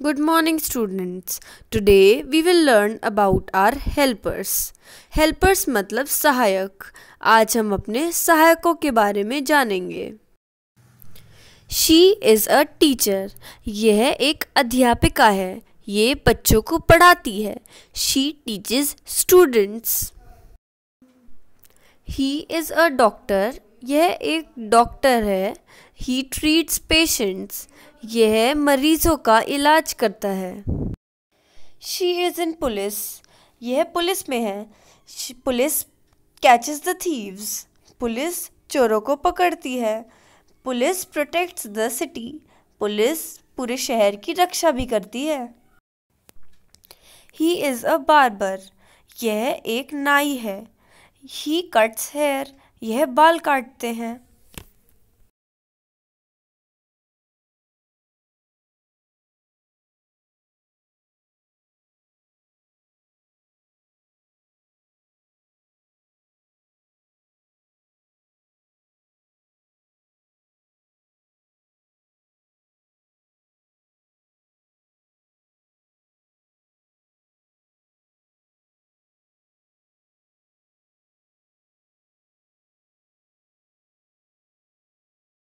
Good morning students. Today we will learn about our helpers. Helpers मतलब सहायक आज हम अपने सहायकों के बारे में जानेंगे She is a teacher. यह एक अध्यापिका है ये बच्चों को पढ़ाती है She teaches students. He is a doctor. यह एक डॉक्टर है ही ट्रीट्स पेशेंट्स यह मरीजों का इलाज करता है शी इज़ इन पुलिस यह पुलिस में है police catches the thieves police चोरों को पकड़ती है police protects the city police पूरे शहर की रक्षा भी करती है ही इज़ अ बारबर यह एक नाई है ही कट्स हेयर यह बाल काटते हैं